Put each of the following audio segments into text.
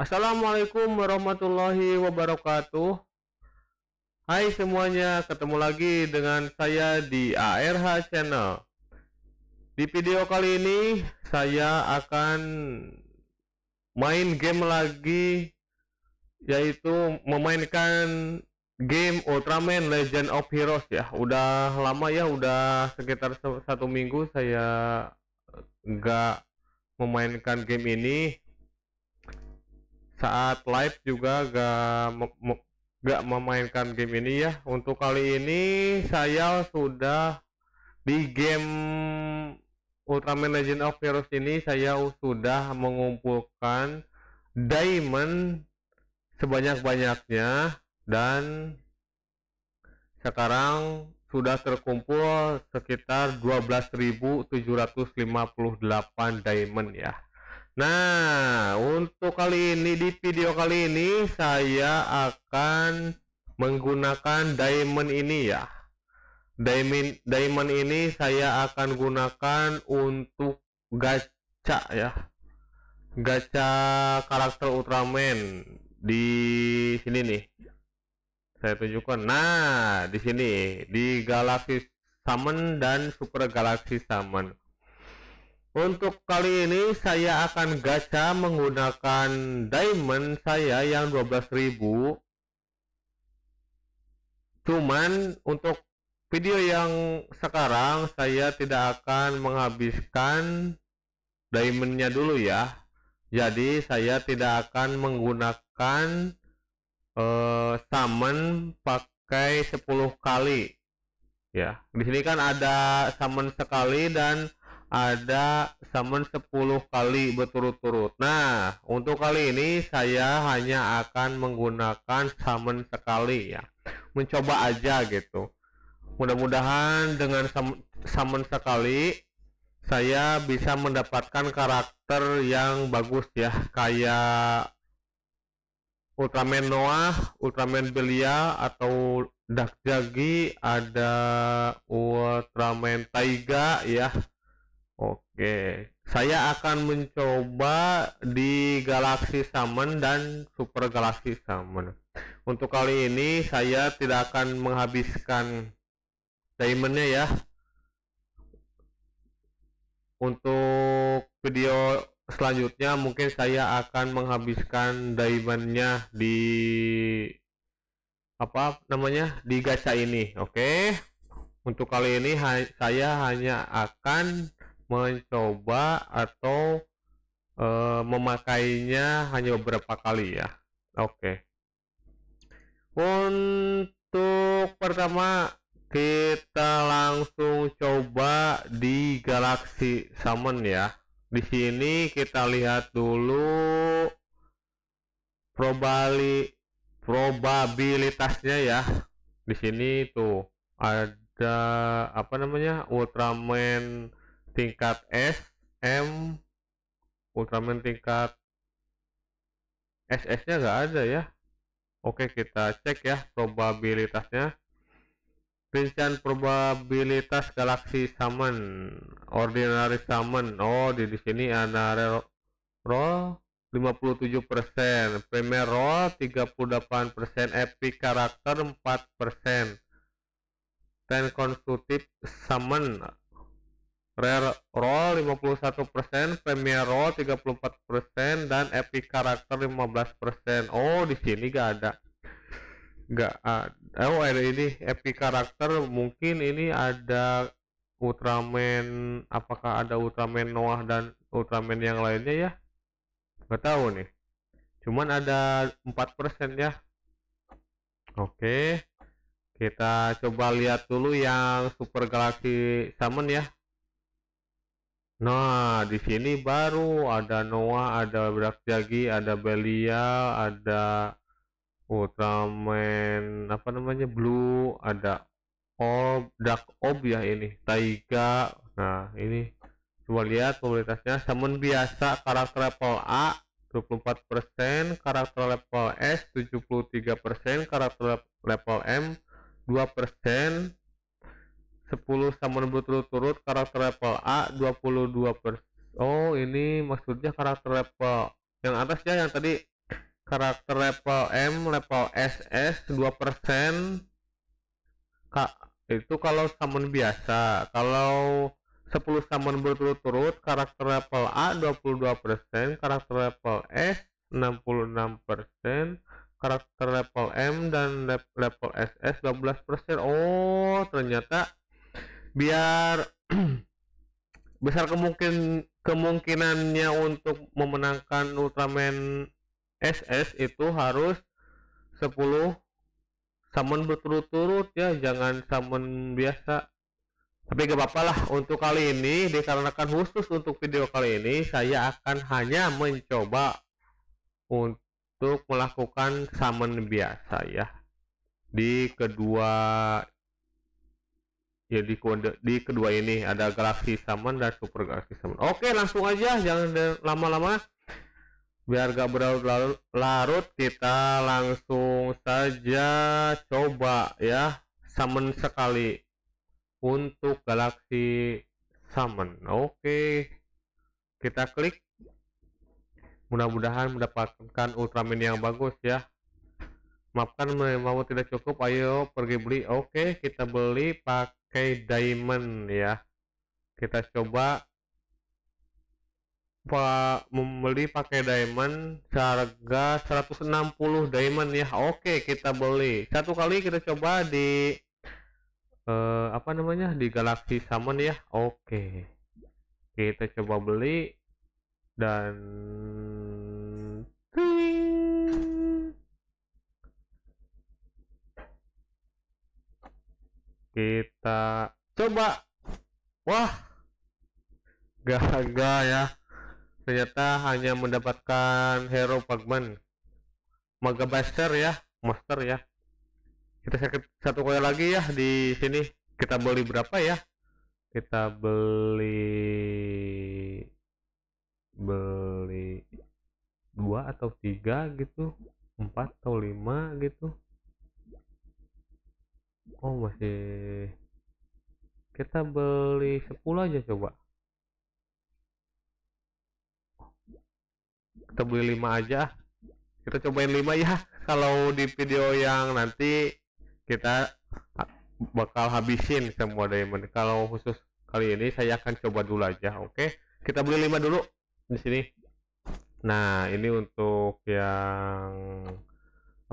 Assalamualaikum warahmatullahi wabarakatuh. Hai semuanya, ketemu lagi dengan saya di ARH Channel. Di video kali ini saya akan main game lagi yaitu memainkan game Ultraman Legend of Heroes ya. Udah lama ya, udah sekitar satu minggu saya nggak memainkan game ini saat live juga gak, gak memainkan game ini ya untuk kali ini saya sudah di game Ultraman Legend of Heroes ini saya sudah mengumpulkan diamond sebanyak-banyaknya dan sekarang sudah terkumpul sekitar 12.758 diamond ya Nah, untuk kali ini di video kali ini saya akan menggunakan diamond ini ya. Diamond diamond ini saya akan gunakan untuk gacha ya. Gacha karakter Ultraman di sini nih. Saya tunjukkan. Nah, di sini di Galaxy Summon dan Super Galaxy Summon. Untuk kali ini saya akan gacha menggunakan diamond saya yang 12.000 Cuman untuk video yang sekarang saya tidak akan menghabiskan diamondnya dulu ya Jadi saya tidak akan menggunakan uh, summon pakai 10 kali Ya, di sini kan ada summon sekali dan ada summon 10 kali berturut-turut. Nah, untuk kali ini saya hanya akan menggunakan summon sekali ya. Mencoba aja gitu. Mudah-mudahan dengan summon sekali saya bisa mendapatkan karakter yang bagus ya, kayak Ultraman Noah, Ultraman Belia atau Dark Jagi, ada Ultraman Taiga ya Oke, saya akan mencoba di Galaxy Summon dan Super Galaxy Summon. Untuk kali ini saya tidak akan menghabiskan diamondnya ya. Untuk video selanjutnya mungkin saya akan menghabiskan diamondnya di apa namanya di gacha ini, oke? Untuk kali ini saya hanya akan mencoba atau e, memakainya hanya beberapa kali ya. Oke. Okay. Untuk pertama kita langsung coba di Galaxy Summon ya. Di sini kita lihat dulu probali probabilitasnya ya. Di sini tuh ada apa namanya Ultraman tingkat S, M, Ultraman tingkat SS-nya nggak ada ya. Oke, kita cek ya probabilitasnya. Rincian probabilitas galaksi Summon, Ordinary Summon. Oh, di, di sini ada roll 57%, Premier roll 38%, Epic karakter 4%, Ten konstruktif Summon Rare Roll 51%, Premier Roll 34% dan Epic Karakter 15%. Oh, di sini gak ada. Gak ada. Oh, ada ini Epic Character mungkin ini ada Ultraman apakah ada Ultraman Noah dan Ultraman yang lainnya ya? Gak tahu nih. Cuman ada 4% ya. Oke. Kita coba lihat dulu yang Super Galaxy Summon ya. Nah, di sini baru ada Noah, ada Jagi, ada Belia, ada Ultraman, apa namanya Blue, ada Ob, Dark Ob ya ini, Taiga. Nah, ini coba lihat mobilitasnya. Summon biasa karakter level A 24%, karakter level S 73%, karakter level M 2%, 10 summon berturut-turut karakter level A 22 persen oh ini maksudnya karakter level yang atas ya yang tadi karakter level M level SS 2 persen Kak, itu kalau summon biasa kalau 10 summon berturut-turut karakter level A 22 persen karakter level S 66 persen karakter level M dan level SS 12 persen oh ternyata biar besar kemungkin kemungkinannya untuk memenangkan Ultraman SS itu harus 10 summon berturut-turut ya jangan summon biasa tapi gak apa-apa lah untuk kali ini dikarenakan khusus untuk video kali ini saya akan hanya mencoba untuk melakukan summon biasa ya di kedua ya di, di kedua ini ada galaksi saman dan Super galaksi saman. Oke, langsung aja jangan lama-lama. Biar gak berlarut-larut kita langsung saja coba ya saman sekali untuk galaksi saman. Oke. Kita klik. Mudah-mudahan mendapatkan Ultraman yang bagus ya maafkan memang tidak cukup ayo pergi beli oke kita beli pak pakai diamond ya kita coba pa membeli pakai diamond seharga 160 diamond ya oke kita beli satu kali kita coba di eh, apa namanya di galaxy summon ya oke kita coba beli dan kita coba wah gagal ya ternyata hanya mendapatkan hero pagman mega master ya monster ya kita sakit satu koin lagi ya di sini kita beli berapa ya kita beli beli dua atau tiga gitu empat atau lima gitu oh masih kita beli 10 aja coba kita beli 5 aja kita cobain 5 ya kalau di video yang nanti kita bakal habisin semua diamond kalau khusus kali ini saya akan coba dulu aja oke okay? kita beli 5 dulu di sini nah ini untuk yang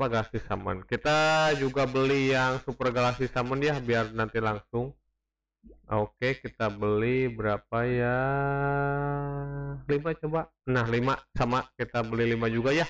lupa Galaxy Summon kita juga beli yang Super Galaxy Summon ya biar nanti langsung Oke kita beli berapa ya 5 coba nah 5 sama kita beli 5 juga ya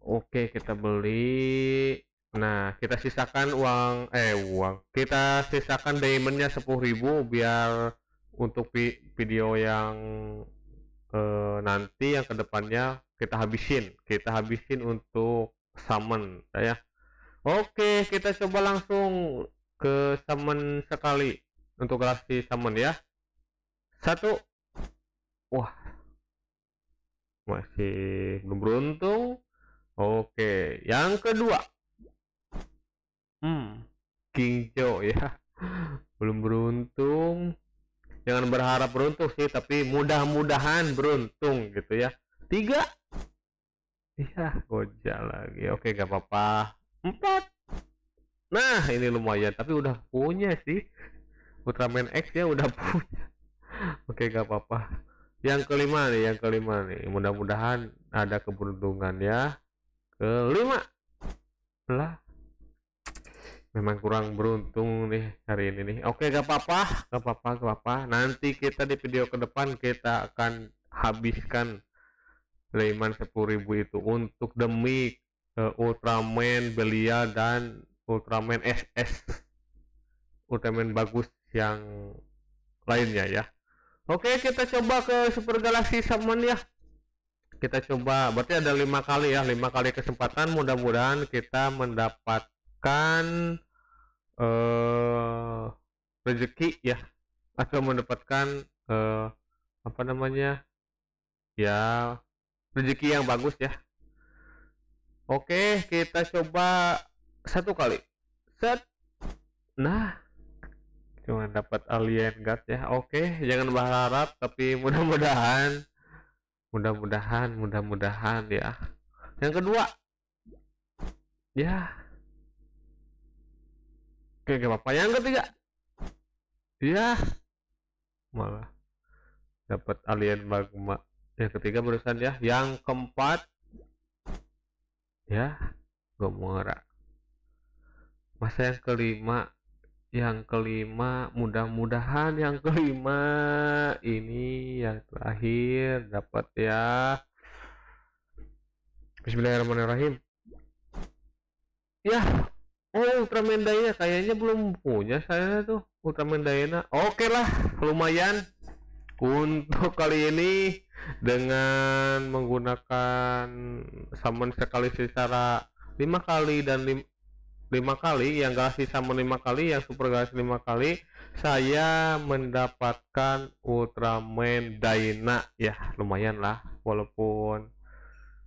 Oke kita beli Nah, kita sisakan uang eh uang. Kita sisakan diamondnya ribu biar untuk vi video yang eh, nanti yang kedepannya kita habisin. Kita habisin untuk summon ya oke kita coba langsung ke summon sekali untuk rasi summon ya satu wah masih belum beruntung oke yang kedua hmm King Joe, ya belum beruntung jangan berharap beruntung sih tapi mudah-mudahan beruntung gitu ya tiga iya goja lagi oke gak apa-apa empat nah ini lumayan tapi udah punya sih Ultraman X ya udah punya oke gak apa-apa yang kelima nih yang kelima nih mudah-mudahan ada keberuntungan ya kelima lah memang kurang beruntung nih hari ini nih oke gak apa-apa gak apa-apa gak apa nanti kita di video ke depan kita akan habiskan Rayman 10.000 itu untuk demi uh, Ultraman Belia dan Ultraman SS Ultraman bagus yang lainnya ya oke kita coba ke Super Galaxy Summon ya kita coba berarti ada lima kali ya lima kali kesempatan mudah-mudahan kita mendapatkan uh, rezeki ya atau mendapatkan uh, apa namanya ya rezeki yang bagus ya oke kita coba satu kali set nah cuma dapat alien god ya oke jangan berharap tapi mudah-mudahan mudah-mudahan mudah-mudahan ya yang kedua ya oke gak apa-apa yang ketiga ya malah dapat alien magma yang ketiga barusan ya yang keempat ya Gomora masa yang kelima yang kelima mudah-mudahan yang kelima ini yang terakhir dapat ya Bismillahirrahmanirrahim ya oh Ultraman Dayana kayaknya belum punya saya tuh Ultraman Dayana oke okay lah lumayan untuk kali ini dengan menggunakan summon sekali secara lima kali dan lim, lima kali yang galaksi summon lima kali yang super galaksi lima kali saya mendapatkan Ultraman Dyna ya lumayan lah walaupun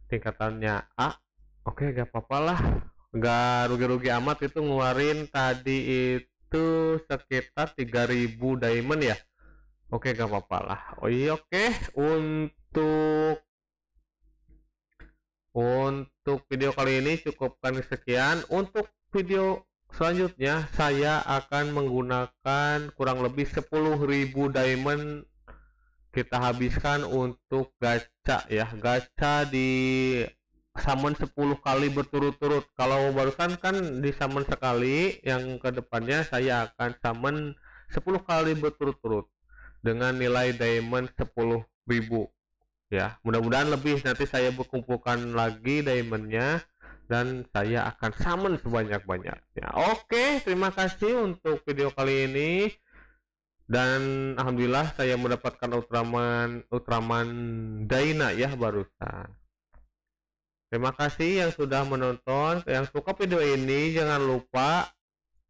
tingkatannya A oke okay, gak apa-apa lah gak rugi-rugi amat itu ngeluarin tadi itu sekitar 3000 diamond ya Oke, gak apa-apa lah. Oh iya, oke. Untuk untuk video kali ini cukupkan sekian. Untuk video selanjutnya saya akan menggunakan kurang lebih 10.000 diamond kita habiskan untuk gacha ya. Gacha di summon 10 kali berturut-turut. Kalau barusan kan di summon sekali, yang kedepannya saya akan summon 10 kali berturut-turut dengan nilai diamond ribu ya mudah-mudahan lebih nanti saya berkumpulkan lagi diamondnya dan saya akan summon sebanyak-banyaknya oke terima kasih untuk video kali ini dan alhamdulillah saya mendapatkan Ultraman Ultraman Daina ya barusan terima kasih yang sudah menonton yang suka video ini jangan lupa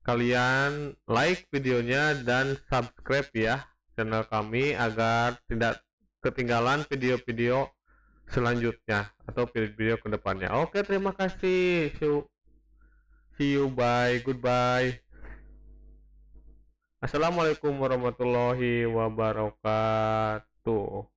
kalian like videonya dan subscribe ya channel kami agar tidak ketinggalan video-video selanjutnya atau video-video kedepannya. Oke, terima kasih. See you, see you bye, goodbye. Assalamualaikum warahmatullahi wabarakatuh.